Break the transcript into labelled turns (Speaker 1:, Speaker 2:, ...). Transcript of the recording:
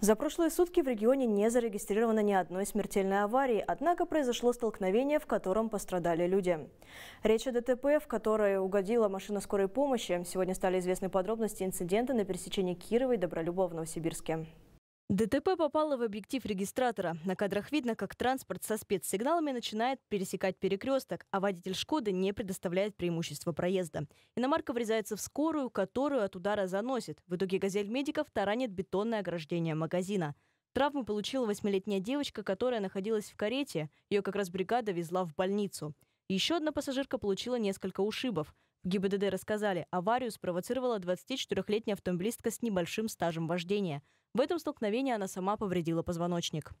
Speaker 1: За прошлые сутки в регионе не зарегистрировано ни одной смертельной аварии, однако произошло столкновение, в котором пострадали люди. Речь о ДТП, в которое угодила машина скорой помощи. Сегодня стали известны подробности инцидента на пересечении Кирова и Добролюба в Новосибирске. ДТП попало в объектив регистратора. На кадрах видно, как транспорт со спецсигналами начинает пересекать перекресток, а водитель «Шкоды» не предоставляет преимущества проезда. Иномарка врезается в скорую, которую от удара заносит. В итоге «Газель» медиков таранит бетонное ограждение магазина. Травму получила восьмилетняя девочка, которая находилась в карете. Ее как раз бригада везла в больницу. Еще одна пассажирка получила несколько ушибов. В ГИБДД рассказали, аварию спровоцировала 24-летняя автомобилистка с небольшим стажем вождения. В этом столкновении она сама повредила позвоночник.